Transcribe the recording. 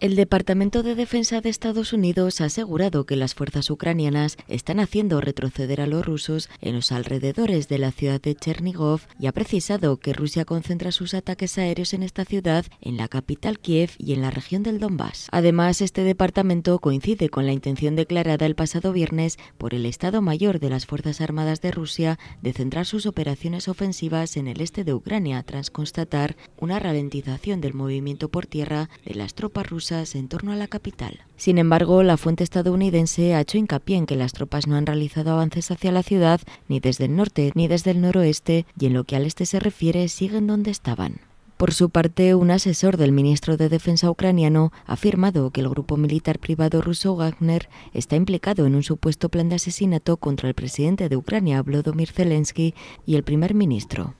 El Departamento de Defensa de Estados Unidos ha asegurado que las fuerzas ucranianas están haciendo retroceder a los rusos en los alrededores de la ciudad de Chernigov y ha precisado que Rusia concentra sus ataques aéreos en esta ciudad, en la capital Kiev y en la región del Donbass. Además, este departamento coincide con la intención declarada el pasado viernes por el Estado Mayor de las Fuerzas Armadas de Rusia de centrar sus operaciones ofensivas en el este de Ucrania tras constatar una ralentización del movimiento por tierra de las tropas rusas en torno a la capital. Sin embargo, la fuente estadounidense ha hecho hincapié en que las tropas no han realizado avances hacia la ciudad ni desde el norte ni desde el noroeste y en lo que al este se refiere siguen donde estaban. Por su parte, un asesor del ministro de Defensa ucraniano ha afirmado que el grupo militar privado ruso Wagner está implicado en un supuesto plan de asesinato contra el presidente de Ucrania, Volodymyr Zelensky, y el primer ministro.